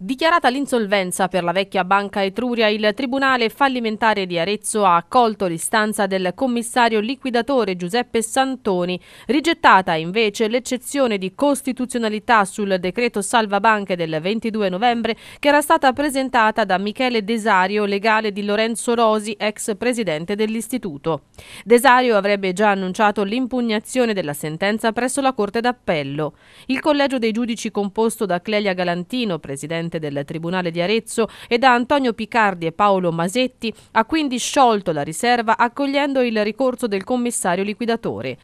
Dichiarata l'insolvenza per la vecchia banca Etruria, il Tribunale fallimentare di Arezzo ha accolto l'istanza del commissario liquidatore Giuseppe Santoni, rigettata invece l'eccezione di costituzionalità sul decreto salvabanche del 22 novembre che era stata presentata da Michele Desario, legale di Lorenzo Rosi, ex presidente dell'istituto. Desario avrebbe già annunciato l'impugnazione della sentenza presso la Corte d'Appello. Il collegio dei giudici composto da Clelia Galantino, presidente presidente del Tribunale di Arezzo, e da Antonio Picardi e Paolo Masetti, ha quindi sciolto la riserva accogliendo il ricorso del commissario liquidatore.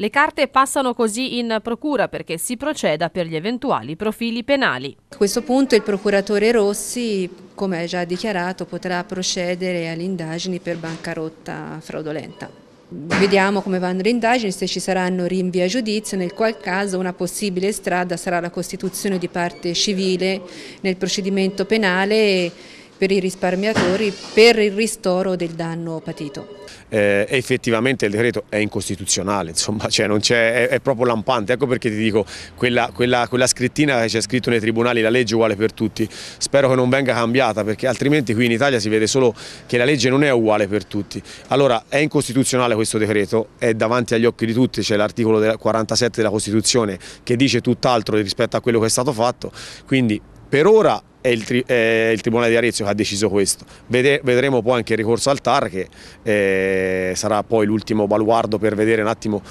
Le carte passano così in procura perché si proceda per gli eventuali profili penali. A questo punto il procuratore Rossi, come ha già dichiarato, potrà procedere alle indagini per bancarotta fraudolenta. Vediamo come vanno le indagini, se ci saranno rinvii a giudizio, nel qual caso una possibile strada sarà la costituzione di parte civile nel procedimento penale per i risparmiatori per il ristoro del danno patito. Eh, effettivamente il decreto è incostituzionale, insomma, cioè è, è, proprio lampante, ecco perché ti dico quella, quella, quella scrittina che c'è scritto nei tribunali la legge è uguale per tutti, spero che non venga cambiata perché altrimenti qui in Italia si vede solo che la legge non è uguale per tutti. Allora è incostituzionale questo decreto, è davanti agli occhi di tutti, c'è l'articolo 47 della Costituzione che dice tutt'altro rispetto a quello che è stato fatto, quindi per ora è il, tri è il, Tribunale di Arezzo che ha deciso questo, Vede vedremo poi anche il ricorso al TAR che eh, sarà poi l'ultimo baluardo per vedere un attimo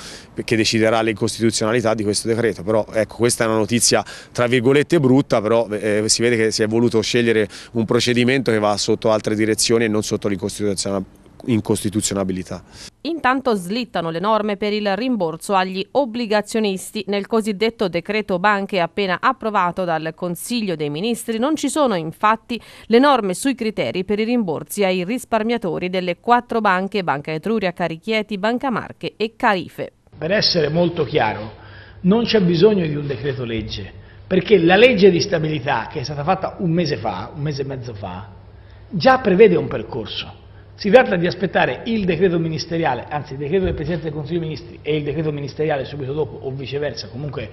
che deciderà l'incostituzionalità di questo decreto, però ecco questa è una notizia tra virgolette brutta, però eh, si vede che si è voluto scegliere un procedimento che va sotto altre direzioni e non sotto l'incostituzionalità incostituzionabilità. Intanto slittano le norme per il rimborso agli obbligazionisti. Nel cosiddetto decreto banche appena approvato dal Consiglio dei Ministri non ci sono infatti le norme sui criteri per i rimborsi ai risparmiatori delle quattro banche, Banca Etruria, Carichieti, Banca Marche e Carife. Per essere molto chiaro, non c'è bisogno di un decreto legge, perché la legge di stabilità che è stata fatta un mese fa, un mese e mezzo fa, già prevede un percorso. Si tratta di aspettare il decreto ministeriale, anzi il decreto del Presidente del Consiglio dei Ministri e il decreto ministeriale subito dopo o viceversa, comunque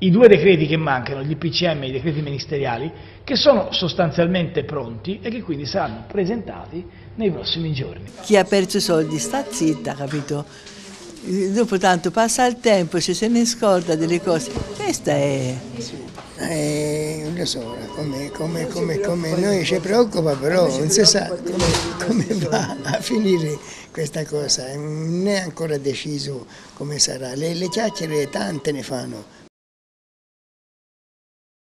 i due decreti che mancano, gli PCM e i decreti ministeriali, che sono sostanzialmente pronti e che quindi saranno presentati nei prossimi giorni. Chi ha perso i soldi sta zitta, capito? Eh, dopo tanto passa il tempo, ci se ne scorda delle cose. Questa è... Eh, non lo so, come, come, come, come noi ci preoccupa, però non si sa come, va a finire questa cosa, eh, non è ancora deciso come sarà. Le, le chiacchiere tante ne fanno,